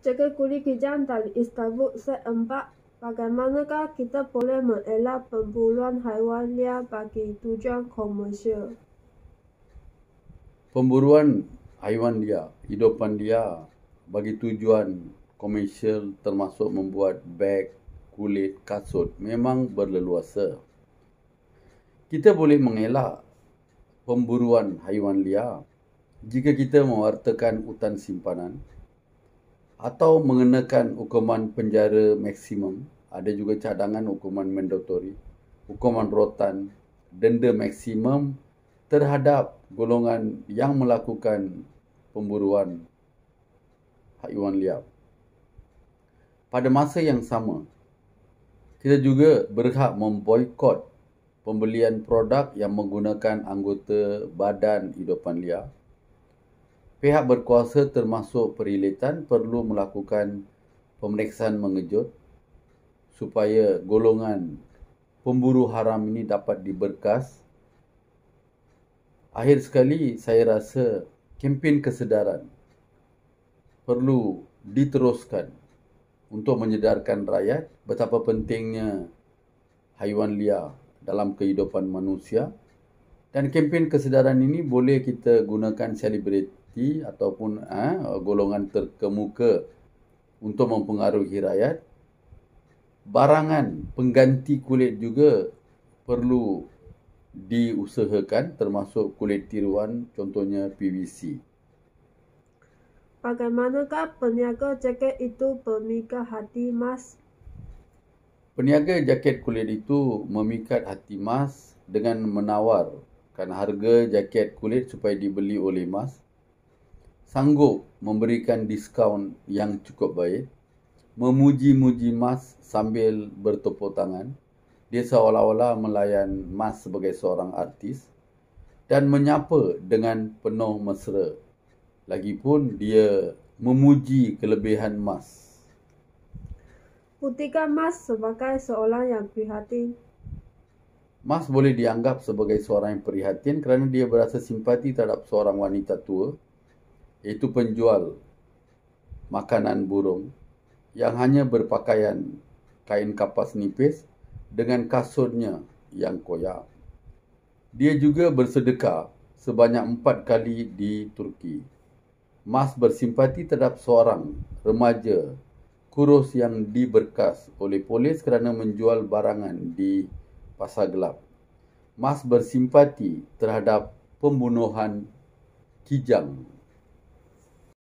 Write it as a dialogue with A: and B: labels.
A: Jika kuli kijang dari istabu seempat, bagaimanakah kita boleh mengelak pemburuan haiwan liar bagi tujuan komersial?
B: Pemburuan haiwan liar, hidupan liar bagi tujuan komersial termasuk membuat beg, kulit, kasut memang berleluasa. Kita boleh mengelak pemburuan haiwan liar jika kita mewartakan hutan simpanan atau mengenakan hukuman penjara maksimum. Ada juga cadangan hukuman mandatory, hukuman rotan, denda maksimum terhadap golongan yang melakukan pemburuan haiwan liar. Pada masa yang sama, kita juga berhak memboikot pembelian produk yang menggunakan anggota badan hidupan liar pihak berkuasa termasuk perilitan perlu melakukan pemeriksaan mengejut supaya golongan pemburu haram ini dapat diberkas. Akhir sekali, saya rasa kempen kesedaran perlu diteruskan untuk menyedarkan rakyat betapa pentingnya haiwan liar dalam kehidupan manusia dan kempen kesedaran ini boleh kita gunakan celebrate parti ataupun ha, golongan terkemuka untuk mempengaruhi rakyat. Barangan pengganti kulit juga perlu diusahakan termasuk kulit tiruan contohnya PVC.
A: Bagaimanakah peniaga jaket itu memikat hati mas?
B: Peniaga jaket kulit itu memikat hati mas dengan menawarkan harga jaket kulit supaya dibeli oleh mas sanggup memberikan diskaun yang cukup baik, memuji-muji Mas sambil bertepuk tangan. Dia seolah-olah melayan Mas sebagai seorang artis dan menyapa dengan penuh mesra. Lagipun dia memuji kelebihan Mas.
A: Putihkan Mas sebagai seorang yang prihatin.
B: Mas boleh dianggap sebagai seorang yang prihatin kerana dia berasa simpati terhadap seorang wanita tua itu penjual makanan burung yang hanya berpakaian kain kapas nipis dengan kasurnya yang koyak. Dia juga bersedekah sebanyak empat kali di Turki. Mas bersimpati terhadap seorang remaja kurus yang diberkas oleh polis kerana menjual barangan di pasar gelap. Mas bersimpati terhadap pembunuhan Kijang